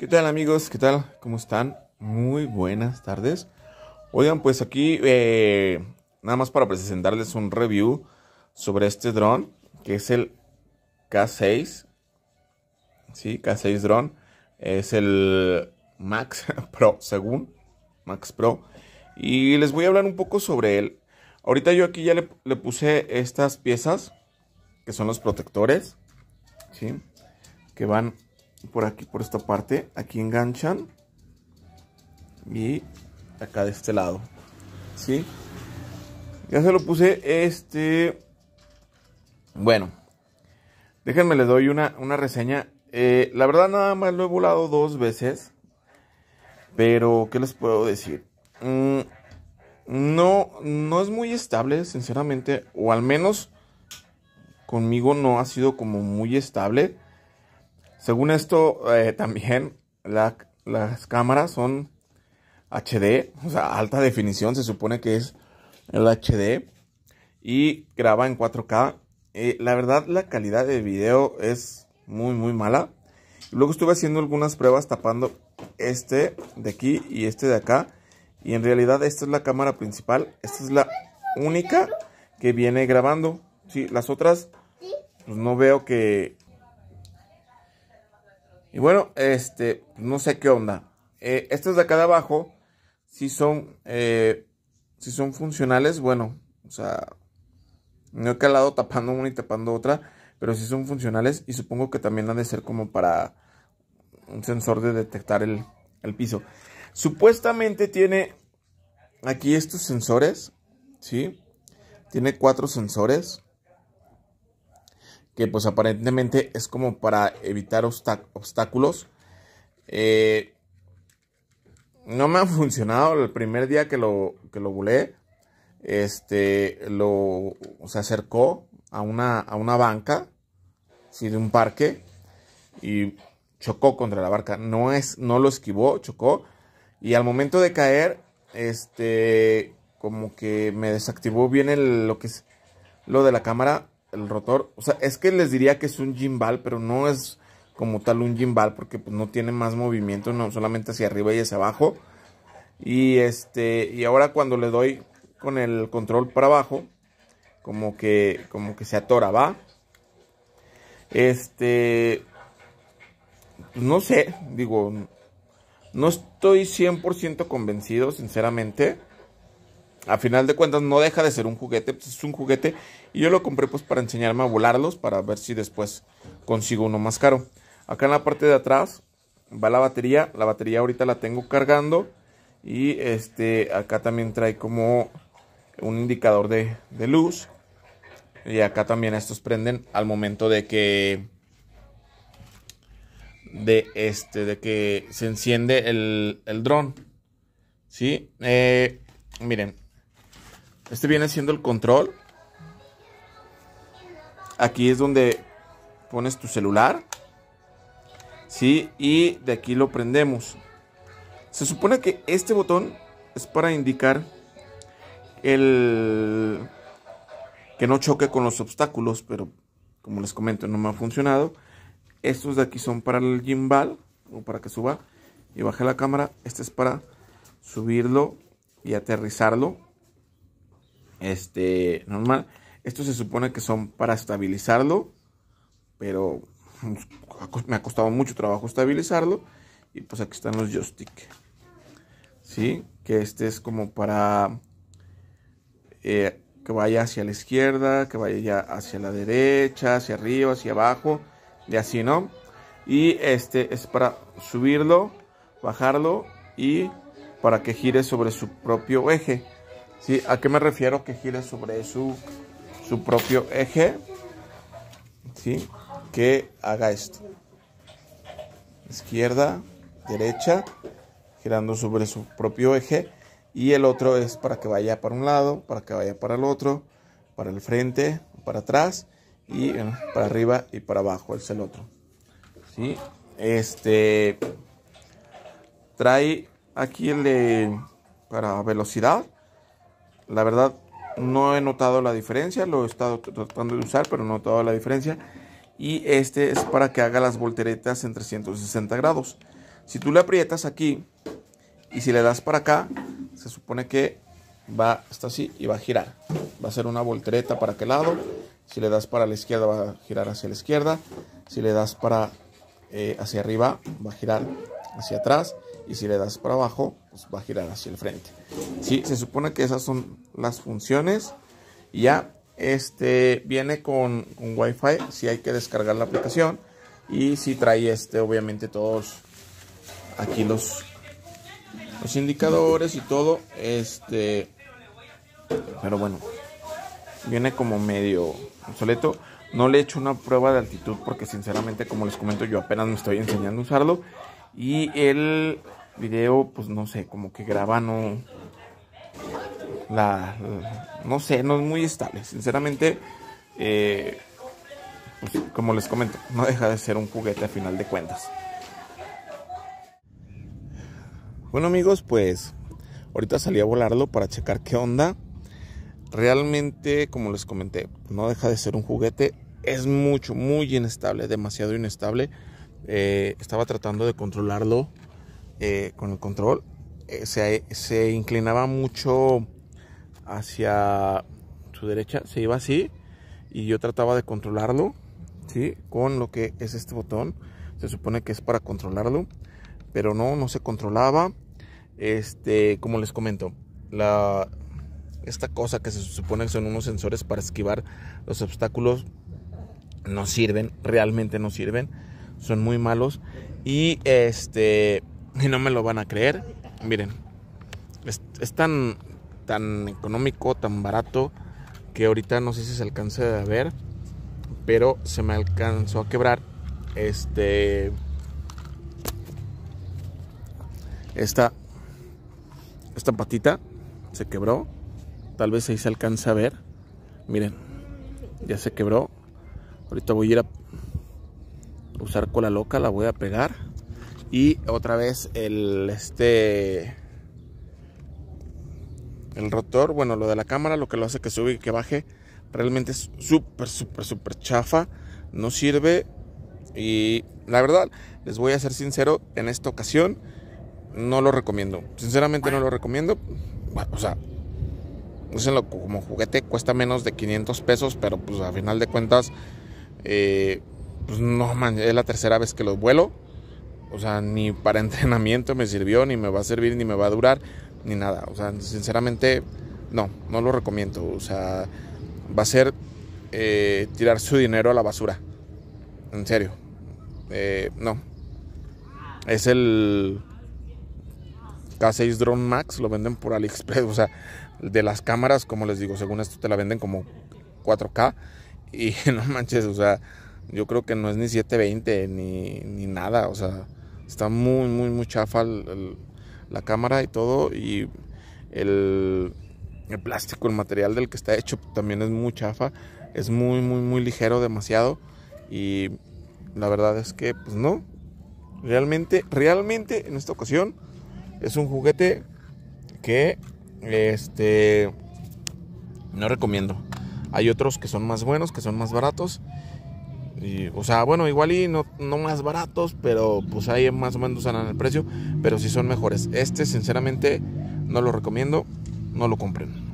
¿Qué tal amigos? ¿Qué tal? ¿Cómo están? Muy buenas tardes. Oigan, pues aquí eh, nada más para presentarles un review sobre este dron, que es el K6. Sí, K6 dron. Es el Max Pro, según Max Pro. Y les voy a hablar un poco sobre él. Ahorita yo aquí ya le, le puse estas piezas, que son los protectores, ¿sí? Que van por aquí, por esta parte. Aquí enganchan. Y acá de este lado. ¿Sí? Ya se lo puse este... Bueno. Déjenme, les doy una, reseña. Eh, la verdad nada más lo he volado dos veces. Pero, ¿qué les puedo decir? Mm, no, no es muy estable, sinceramente. O al menos conmigo no ha sido como muy estable. Según esto, eh, también las cámaras son HD, o sea, alta definición, se supone que es el HD y graba en 4K. Eh, la verdad, la calidad de video es muy, muy mala. Luego estuve haciendo algunas pruebas tapando este de aquí y este de acá. Y en realidad esta es la cámara principal. Esta es la única que viene grabando. las otras pues, no veo que, y bueno, este, no sé qué onda. Eh, estos de acá de abajo, si son, eh, si son funcionales, bueno, o sea, no he calado tapando una y tapando otra, pero si son funcionales y supongo que también han de ser como para un sensor de detectar el, el piso. Supuestamente tiene aquí estos sensores, ¿sí? Tiene cuatro sensores que pues aparentemente es como para evitar obstáculos. Eh, no me ha funcionado el primer día que lo, que lo volé. Este, lo, se acercó a una, a una banca, de un parque, y chocó contra la barca. No, es, no lo esquivó, chocó. Y al momento de caer, este, como que me desactivó bien lo que lo de la cámara el rotor, o sea, es que les diría que es un gimbal, pero no es como tal un gimbal porque pues, no tiene más movimiento, no, solamente hacia arriba y hacia abajo. Y este, y ahora cuando le doy con el control para abajo, como que como que se atora, va. Este pues, no sé, digo, no estoy 100% convencido, sinceramente a final de cuentas no deja de ser un juguete, pues, es un juguete y yo lo compré pues para enseñarme a volarlos, para ver si después consigo uno más caro. Acá en la parte de atrás va la batería, la batería ahorita la tengo cargando y este acá también trae como un indicador de, luz y acá también estos prenden al momento de que de este de que se enciende el, el dron ¿sí? Eh, miren este viene siendo el control. Aquí es donde pones tu celular. ¿Sí? Y de aquí lo prendemos. Se supone que este botón es para indicar el que no choque con los obstáculos, pero como les comento, no me ha funcionado. Estos de aquí son para el gimbal, o para que suba y baje la cámara. Este es para subirlo y aterrizarlo este, normal. Esto se supone que son para estabilizarlo, pero pues, me ha costado mucho trabajo estabilizarlo. Y pues aquí están los joystick. ¿Sí? Que este es como para eh, que vaya hacia la izquierda, que vaya hacia la derecha, hacia arriba, hacia abajo, de así, ¿no? Y este es para subirlo, bajarlo y para que gire sobre su propio eje. ¿Sí? ¿A qué me refiero? Que gire sobre su, su propio eje. ¿Sí? Que haga esto. Izquierda, derecha, girando sobre su propio eje. Y el otro es para que vaya para un lado, para que vaya para el otro, para el frente, para atrás y para arriba y para abajo. es el otro. ¿Sí? Este trae aquí el de para velocidad la verdad, no he notado la diferencia, lo he estado tratando de usar, pero no he notado la diferencia. Y este es para que haga las volteretas en 360 grados. Si tú le aprietas aquí y si le das para acá, se supone que va, hasta así y va a girar. Va a ser una voltereta para aquel lado. Si le das para la izquierda, va a girar hacia la izquierda. Si le das para eh, hacia arriba, va a girar hacia atrás y si le das para abajo, pues, va a girar hacia el frente. Sí, se supone que esas son las funciones. ya, este viene con, un Wi-Fi, si hay que descargar la aplicación y si trae este, obviamente todos aquí los los indicadores y todo, este, pero bueno, viene como medio obsoleto. No le he hecho una prueba de altitud porque sinceramente, como les comento, yo apenas me estoy enseñando a usarlo. Y el video, pues no sé, como que graba no. La, no sé, no es muy estable. Sinceramente, eh, pues, como les comento, no deja de ser un juguete a final de cuentas. Bueno, amigos, pues ahorita salí a volarlo para checar qué onda. Realmente, como les comenté, no deja de ser un juguete. Es mucho, muy inestable, demasiado inestable. Eh, estaba tratando de controlarlo eh, con el control eh, se, inclinaba mucho hacia su derecha, se iba así y yo trataba de controlarlo, ¿sí? Con lo que es este botón, se supone que es para controlarlo, pero no, no se controlaba. Este, como les comento, la, esta cosa que se supone que son unos sensores para esquivar los obstáculos no sirven, realmente no sirven, son muy malos y este y no me lo van a creer. Miren, es, tan, tan económico, tan barato, que ahorita no sé si se alcance a ver, pero se me alcanzó a quebrar este esta esta patita se quebró. Tal vez ahí se alcance a ver. Miren, ya se quebró. Ahorita voy a ir a usar cola loca, la voy a pegar y otra vez el este el rotor, bueno, lo de la cámara, lo que lo hace que sube y que baje, realmente es súper, súper, súper chafa, no sirve y la verdad, les voy a ser sincero, en esta ocasión no lo recomiendo, sinceramente no lo recomiendo, o sea, úsenlo como juguete, cuesta menos de 500 pesos, pero pues a final de cuentas, eh, pues no man, es la tercera vez que lo vuelo. O sea, ni para entrenamiento me sirvió, ni me va a servir, ni me va a durar, ni nada. O sea, sinceramente, no, no lo recomiendo. O sea, va a ser eh, tirar su dinero a la basura. En serio. Eh, no. Es el K6 Drone Max, lo venden por AliExpress. O sea, de las cámaras, como les digo, según esto te la venden como 4K. Y no manches, o sea, yo creo que no es ni 720 ni, ni nada. O sea, Está muy, muy, muy chafa la cámara y todo. Y el, plástico, el material del que está hecho también es muy chafa. Es muy, muy, muy ligero demasiado. Y la verdad es que, pues no. Realmente, realmente en esta ocasión es un juguete que, este, no recomiendo. Hay otros que son más buenos, que son más baratos y, o sea, bueno, igual y no, no más baratos, pero pues ahí más o menos salen el precio, pero si son mejores. Este, sinceramente, no lo recomiendo, no lo compren.